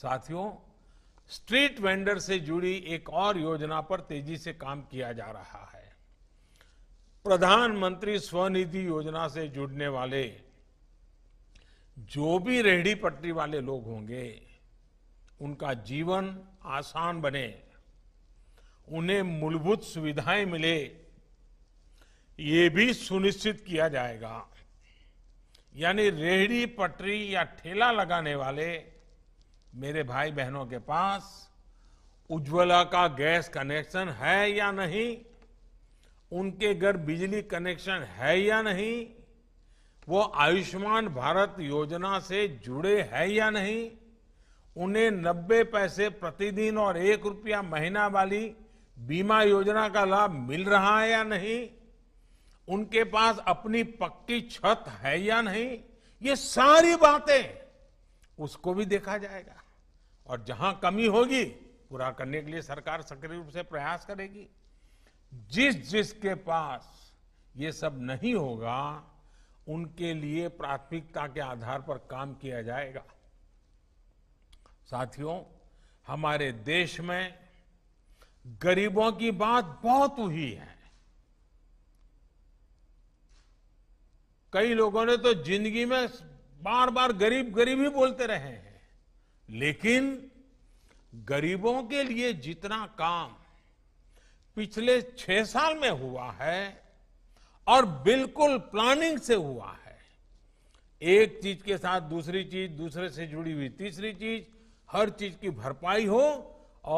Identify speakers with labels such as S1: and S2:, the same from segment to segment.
S1: साथियों street vendor से जुड़ी एक और योजना पर तेजी से काम किया जा रहा है प्रधानमंत्री स्वनिधि योजना से जुड़ने वाले जो भी रेहड़ी पटरी वाले लोग होंगे उनका जीवन आसान बने उन्हें मूलभूत सुविधाएं मिले ये भी सुनिश्चित किया जाएगा यानी रेहड़ी पटरी या ठेला लगाने वाले मेरे भाई बहनों के पास उज्ज्वला का गैस कनेक्शन है या नहीं उनके घर बिजली कनेक्शन है या नहीं वो आयुष्मान भारत योजना से जुड़े हैं या नहीं उन्हें नब्बे पैसे प्रतिदिन और एक रुपया महीना वाली बीमा योजना का लाभ मिल रहा है या नहीं उनके पास अपनी पक्की छत है या नहीं ये सारी बातें उसको भी देखा जाएगा और जहां कमी होगी पूरा करने के लिए सरकार सक्रिय रूप से प्रयास करेगी जिस जिसके पास ये सब नहीं होगा उनके लिए प्राथमिकता के आधार पर काम किया जाएगा साथियों हमारे देश में गरीबों की बात बहुत हुई है कई लोगों ने तो जिंदगी में बार बार गरीब गरीब ही बोलते रहे हैं लेकिन गरीबों के लिए जितना काम पिछले छह साल में हुआ है और बिल्कुल प्लानिंग से हुआ है एक चीज के साथ दूसरी चीज दूसरे से जुड़ी हुई तीसरी चीज हर चीज की भरपाई हो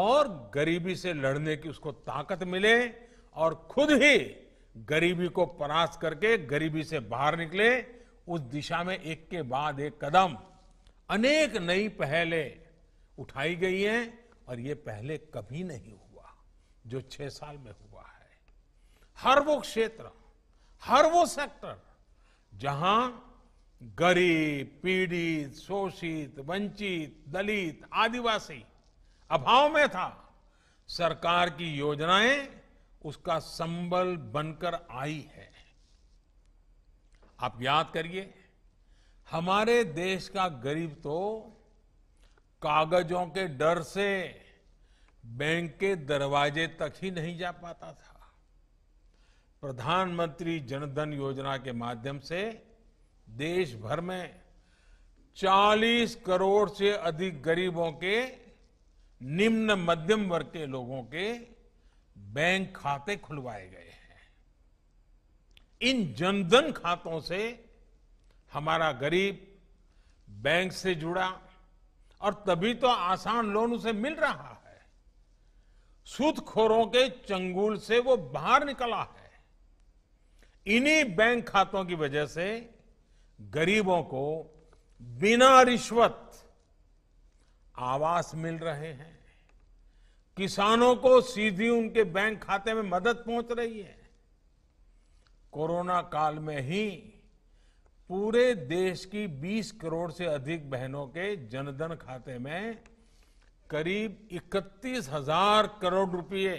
S1: और गरीबी से लड़ने की उसको ताकत मिले और खुद ही गरीबी को परास्त करके गरीबी से बाहर निकले उस दिशा में एक के बाद एक कदम अनेक नई पहले उठाई गई हैं और ये पहले कभी नहीं हुआ जो छह साल में हुआ है हर वो क्षेत्र हर वो सेक्टर जहां गरीब पीड़ित शोषित वंचित दलित आदिवासी अभाव में था सरकार की योजनाएं उसका संबल बनकर आई है आप याद करिए हमारे देश का गरीब तो कागजों के डर से बैंक के दरवाजे तक ही नहीं जा पाता था प्रधानमंत्री जनधन योजना के माध्यम से देश भर में 40 करोड़ से अधिक गरीबों के निम्न मध्यम वर्ग के लोगों के बैंक खाते खुलवाए गए इन जनधन खातों से हमारा गरीब बैंक से जुड़ा और तभी तो आसान लोन उसे मिल रहा है सूदखोरों के चंगुल से वो बाहर निकला है इन्हीं बैंक खातों की वजह से गरीबों को बिना रिश्वत आवास मिल रहे हैं किसानों को सीधी उनके बैंक खाते में मदद पहुंच रही है कोरोना काल में ही पूरे देश की 20 करोड़ से अधिक बहनों के जनधन खाते में करीब इकतीस हजार करोड़ रुपए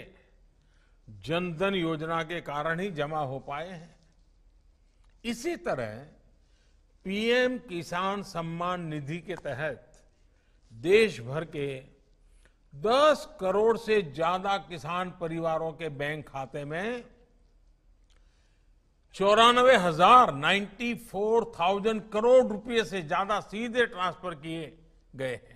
S1: जनधन योजना के कारण ही जमा हो पाए हैं इसी तरह पीएम किसान सम्मान निधि के तहत देश भर के 10 करोड़ से ज्यादा किसान परिवारों के बैंक खाते में चौरानवे हजार नाइन्टी फोर थाउजेंड करोड़ रुपए से ज्यादा सीधे ट्रांसफर किए गए हैं